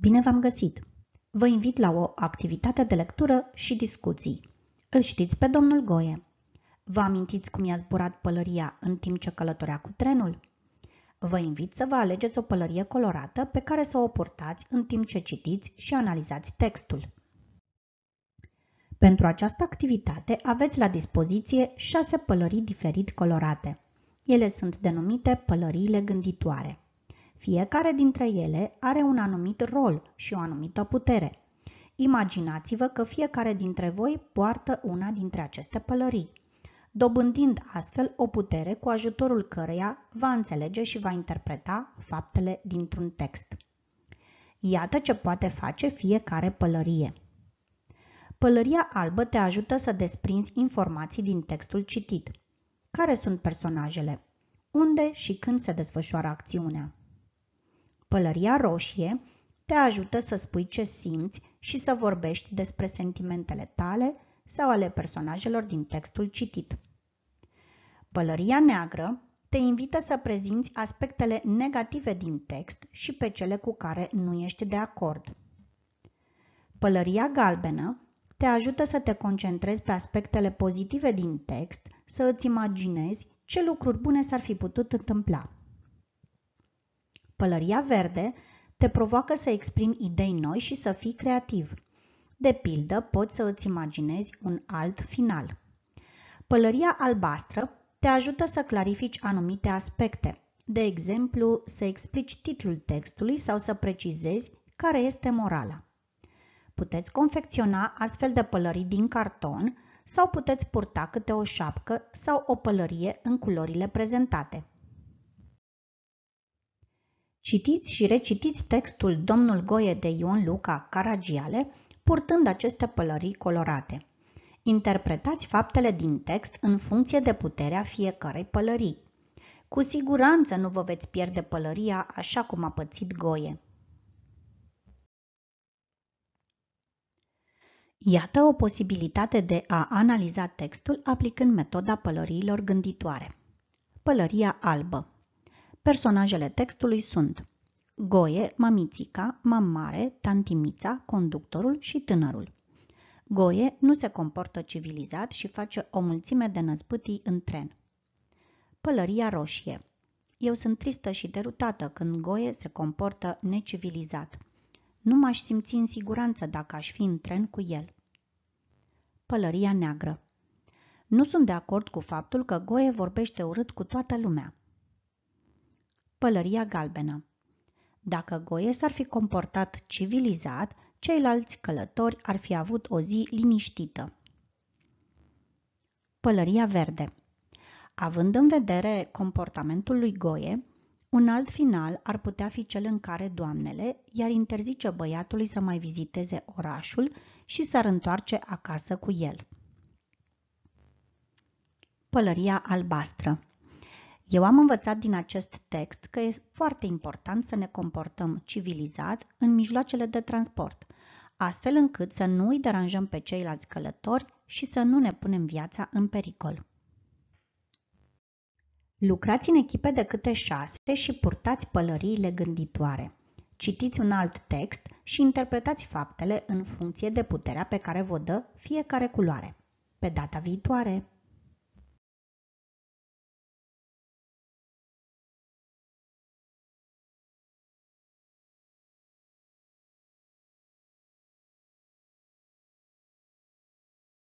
Bine v-am găsit! Vă invit la o activitate de lectură și discuții. Îl știți pe domnul Goie. Vă amintiți cum i-a zburat pălăria în timp ce călătorea cu trenul? Vă invit să vă alegeți o pălărie colorată pe care să o purtați în timp ce citiți și analizați textul. Pentru această activitate aveți la dispoziție șase pălării diferit colorate. Ele sunt denumite pălăriile gânditoare. Fiecare dintre ele are un anumit rol și o anumită putere. Imaginați-vă că fiecare dintre voi poartă una dintre aceste pălării, dobândind astfel o putere cu ajutorul căreia va înțelege și va interpreta faptele dintr-un text. Iată ce poate face fiecare pălărie. Pălăria albă te ajută să desprinzi informații din textul citit. Care sunt personajele? Unde și când se desfășoară acțiunea? Pălăria roșie te ajută să spui ce simți și să vorbești despre sentimentele tale sau ale personajelor din textul citit. Pălăria neagră te invită să prezinți aspectele negative din text și pe cele cu care nu ești de acord. Pălăria galbenă te ajută să te concentrezi pe aspectele pozitive din text, să îți imaginezi ce lucruri bune s-ar fi putut întâmpla. Pălăria verde te provoacă să exprimi idei noi și să fii creativ. De pildă, poți să îți imaginezi un alt final. Pălăria albastră te ajută să clarifici anumite aspecte, de exemplu, să explici titlul textului sau să precizezi care este morala. Puteți confecționa astfel de pălării din carton sau puteți purta câte o șapcă sau o pălărie în culorile prezentate. Citiți și recitiți textul Domnul Goie de Ion Luca Caragiale, purtând aceste pălării colorate. Interpretați faptele din text în funcție de puterea fiecarei pălării. Cu siguranță nu vă veți pierde pălăria așa cum a pățit Goie. Iată o posibilitate de a analiza textul aplicând metoda pălăriilor gânditoare. Pălăria albă Personajele textului sunt Goe, mamițica, mamare, tantimița, conductorul și tânărul. Goe nu se comportă civilizat și face o mulțime de năzbâtii în tren. Pălăria roșie Eu sunt tristă și derutată când Goe se comportă necivilizat. Nu m-aș simți în siguranță dacă aș fi în tren cu el. Pălăria neagră nu sunt de acord cu faptul că Goe vorbește urât cu toată lumea pălăria galbenă. Dacă Goie s-ar fi comportat civilizat, ceilalți călători ar fi avut o zi liniștită. Pălăria verde Având în vedere comportamentul lui Goie, un alt final ar putea fi cel în care doamnele i-ar interzice băiatului să mai viziteze orașul și s-ar întoarce acasă cu el. Pălăria albastră eu am învățat din acest text că e foarte important să ne comportăm civilizat în mijloacele de transport, astfel încât să nu îi deranjăm pe ceilalți călători și să nu ne punem viața în pericol. Lucrați în echipe de câte șase și purtați pălăriile gânditoare. Citiți un alt text și interpretați faptele în funcție de puterea pe care vă dă fiecare culoare. Pe data viitoare!